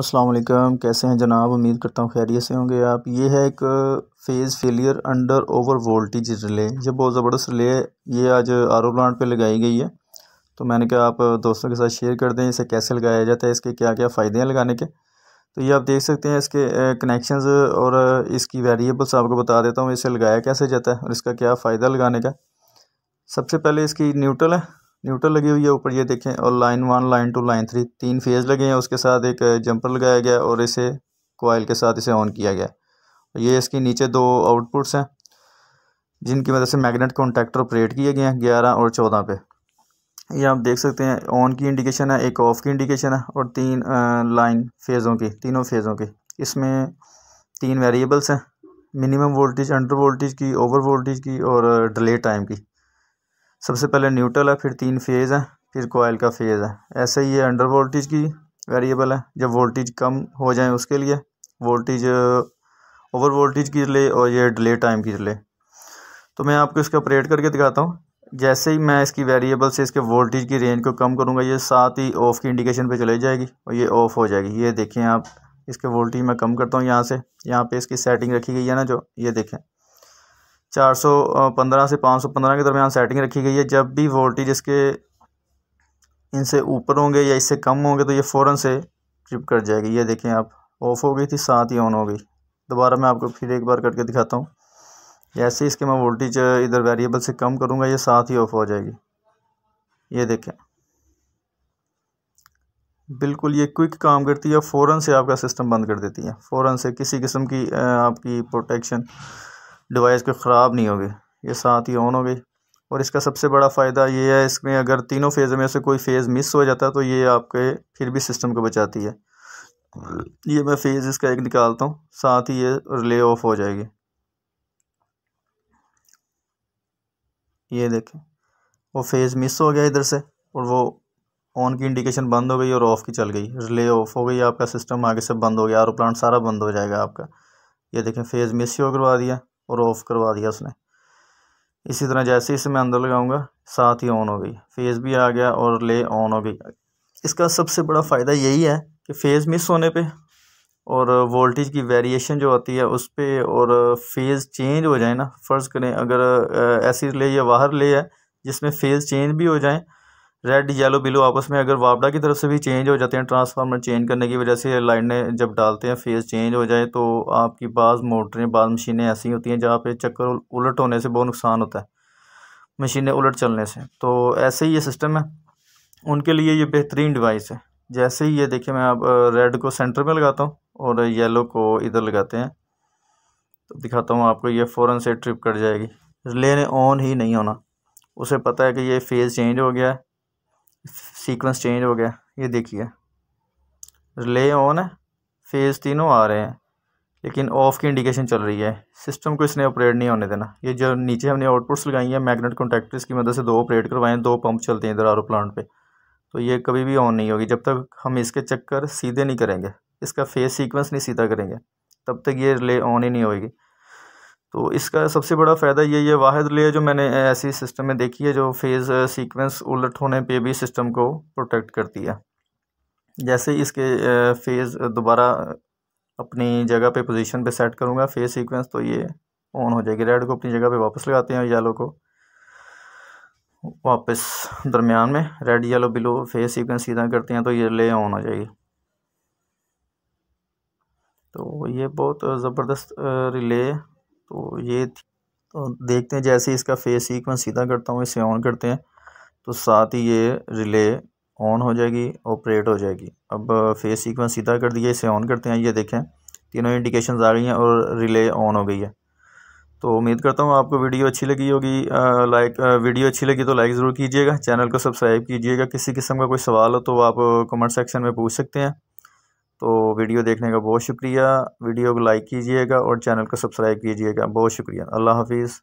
अस्सलाम कैसे हैं जनाब उम्मीद करता हूँ खैरियत से होंगे आप ये है एक phase failure under over voltage relay ये बहुत ज़बरदस्त रिले है ये आज आर प्लांट पे लगाई गई है तो मैंने कहा आप दोस्तों के साथ शेयर कर दें इसे कैसे लगाया जाता है इसके क्या क्या फ़ायदे हैं लगाने के तो ये आप देख सकते हैं इसके कनेक्शन और इसकी वेरिएबल्स आपको बता देता हूँ इसे लगाया कैसे जाता है और इसका क्या फ़ायदा लगाने का सबसे पहले इसकी न्यूट्रल है न्यूट्रल लगी हुई है ऊपर ये देखें और line one line two line three तीन फेज लगे हैं उसके साथ एक जंपर लगाया गया और इसे कोयल के साथ इसे ऑन किया गया ये इसके नीचे दो आउटपुट्स हैं जिनकी मदद से मैग्नेट कॉन्टैक्टर ऑपरेट किए गए हैं ग्यारह और चौदह पे ये आप देख सकते हैं ऑन की इंडिकेशन है एक ऑफ की इंडिकेशन है और तीन लाइन फेज़ों की तीनों फेज़ों की इसमें तीन वेरिएबल्स हैं मिनिमम वोल्टेज अंडर वोल्टेज की ओवर वोल्टेज की और डिले टाइम की सबसे पहले न्यूट्रल है फिर तीन फेज़ है फिर कोयल का फेज़ है ऐसे ही ये अंडर वोल्टेज की वेरिएबल है जब वोल्टेज कम हो जाए उसके लिए वोल्टेज ओवर वोल्टेज की ले और ये डिले टाइम की ले तो मैं आपको इसका ऑपरेट करके दिखाता हूँ जैसे ही मैं इसकी वेरिएबल से इसके वोल्टेज की रेंज को कम करूँगा ये साथ ही ऑफ़ की इंडिकेशन पे चले जाएगी और ये ऑफ़ हो जाएगी ये देखें आप इसके वोल्टेज मैं कम करता हूँ यहाँ से यहाँ पे इसकी सेटिंग रखी गई है ना जो ये देखें चार सौ पंद्रह से पाँच सौ पंद्रह के दरमियान सेटिंग रखी गई है जब भी वोल्टेज इसके इनसे ऊपर होंगे या इससे कम होंगे तो ये फ़ौर से ट्रिप कर जाएगी ये देखें आप ऑफ़ हो गई थी साथ ही ऑन हो गई दोबारा मैं आपको फिर एक बार करके दिखाता हूँ जैसे इसके मैं वोल्टेज इधर वेरिएबल से कम करूँगा ये साथ ही ऑफ हो जाएगी ये देखें बिल्कुल ये क्विक काम करती है फ़ौर से आपका सिस्टम बंद कर देती है फ़ौर से किसी किस्म की आपकी प्रोटेक्शन डिवाइस के ख़राब नहीं होगी ये साथ ही ऑन हो गई और इसका सबसे बड़ा फ़ायदा ये है इसमें अगर तीनों फेज़ में से कोई फ़ेज़ मिस हो जाता है तो ये आपके फिर भी सिस्टम को बचाती है ये मैं फेज़ इसका एक निकालता हूँ साथ ही ये रिले ऑफ हो जाएगी ये देखें वो फेज़ मिस हो गया इधर से और वो ऑन की इंडिकेशन बंद हो गई और ऑफ़ की चल गई रिले ऑफ हो गई आपका सिस्टम आगे से बंद हो गया और प्लांट सारा बंद हो जाएगा आपका ये देखें फेज़ मिस ही करवा दिया और ऑफ़ करवा दिया उसने इसी तरह जैसे ही इसे मैं अंदर लगाऊंगा साथ ही ऑन हो गई फेज़ भी आ गया और ले ऑन हो गई इसका सबसे बड़ा फ़ायदा यही है कि फेज़ मिस होने पे और वोल्टेज की वेरिएशन जो आती है उस पर और फेज़ चेंज हो जाए ना फ़र्ज़ करें अगर ऐसी ले या बाहर ले है जिसमें फेज़ चेंज भी हो जाए रेड येलो बिलो आपस में अगर वापडा की तरफ से भी चेंज हो जाते हैं ट्रांसफार्मर चेंज करने की वजह से लाइनें जब डालते हैं फेज़ चेंज हो जाए तो आपकी बाज़ मोटरें बाज़ मशीनें ऐसी होती हैं जहाँ पे चक्कर उलट होने से बहुत नुकसान होता है मशीनें उलट चलने से तो ऐसे ही ये सिस्टम है उनके लिए ये बेहतरीन डिवाइस है जैसे ही ये देखिए मैं आप रेड को सेंटर में लगाता हूँ और येलो को इधर लगाते हैं तो दिखाता हूँ आपको ये फ़ौरन से ट्रिप कट जाएगी रिले ने ऑन ही नहीं होना उसे पता है कि ये फेज़ चेंज हो गया है सीक्वेंस चेंज हो गया ये देखिए रिले ऑन है फेज़ तीनों आ रहे हैं लेकिन ऑफ की इंडिकेशन चल रही है सिस्टम को इसने ऑपरेट नहीं होने देना ये जो नीचे हमने आउटपुट्स लगाई हैं मैग्नेट कॉन्टैक्टर्स की मदद से दो ऑपरेट हैं दो पंप चलते हैं इधर आरो प्लांट पे तो ये कभी भी ऑन नहीं होगी जब तक हम इसके चक्कर सीधे नहीं करेंगे इसका फेस सीक्वेंस नहीं सीधा करेंगे तब तक ये रिले ऑन ही नहीं होगी तो इसका सबसे बड़ा फ़ायदा ये ये वाहिद ले जो मैंने ऐसी सिस्टम में देखी है जो फेज़ सीक्वेंस उलट होने पे भी सिस्टम को प्रोटेक्ट करती है जैसे इसके फेज़ दोबारा अपनी जगह पे पोजीशन पे सेट करूँगा फेज़ सीक्वेंस तो ये ऑन हो जाएगी रेड को अपनी जगह पे वापस लगाते हैं येलो को वापस दरमियान में red yellow blue phase sequence सीधा करते हैं तो ये ले ऑन हो जाएगी तो ये बहुत ज़बरदस्त रिले तो ये तो देखते हैं जैसे इसका फेस सीक्वेंस सीधा करता हूँ इसे ऑन करते हैं तो साथ ही ये रिले ऑन हो जाएगी ऑपरेट हो जाएगी अब फेस सीक्वेंस सीधा कर दिया इसे ऑन करते हैं ये देखें तीनों इंडिकेशन आ रही हैं और रिले ऑन हो गई है तो उम्मीद करता हूँ आपको वीडियो अच्छी लगी होगी लाइक वीडियो अच्छी लगी तो लाइक ज़रूर कीजिएगा चैनल को सब्सक्राइब कीजिएगा किसी किस्म का कोई सवाल हो तो आप कमेंट सेक्शन में पूछ सकते हैं तो वीडियो देखने का बहुत शुक्रिया वीडियो को लाइक कीजिएगा और चैनल को सब्सक्राइब कीजिएगा बहुत शुक्रिया अल्लाह हाफिज़